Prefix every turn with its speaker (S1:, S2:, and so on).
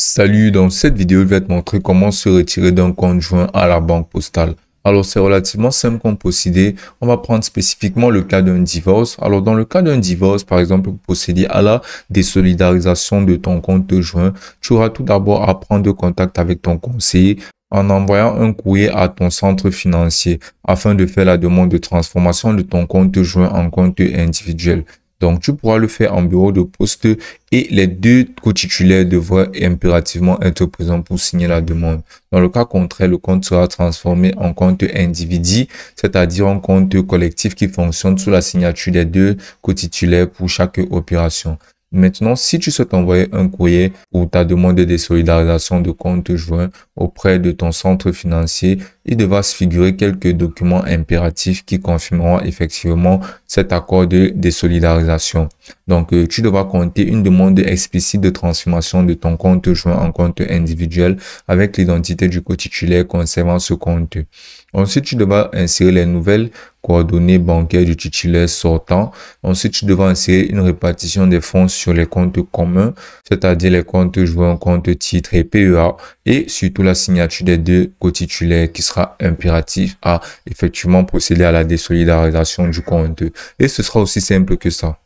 S1: Salut, dans cette vidéo, je vais te montrer comment se retirer d'un compte joint à la banque postale. Alors, c'est relativement simple comme procédé. On va prendre spécifiquement le cas d'un divorce. Alors, dans le cas d'un divorce, par exemple, pour procéder à la désolidarisation de ton compte joint, tu auras tout d'abord à prendre contact avec ton conseiller en envoyant un courrier à ton centre financier afin de faire la demande de transformation de ton compte joint en compte individuel. Donc, tu pourras le faire en bureau de poste et les deux co-titulaires devraient impérativement être présents pour signer la demande. Dans le cas contraire, le compte sera transformé en compte individu, c'est-à-dire en compte collectif qui fonctionne sous la signature des deux co-titulaires pour chaque opération. Maintenant, si tu souhaites envoyer un courrier ou ta demande de désolidarisation de compte joint auprès de ton centre financier, il devra se figurer quelques documents impératifs qui confirmeront effectivement cet accord de désolidarisation. Donc, euh, tu devras compter une demande explicite de transformation de ton compte joint en compte individuel avec l'identité du co-titulaire concernant ce compte. Ensuite, tu devras insérer les nouvelles coordonnées bancaires du titulaire sortant. Ensuite, tu devras insérer une répartition des fonds sur les comptes communs, c'est-à-dire les comptes joints, comptes titres et PEA, et surtout la signature des deux co-titulaires qui sera impératif à effectivement procéder à la désolidarisation du compte. Et ce sera aussi simple que ça.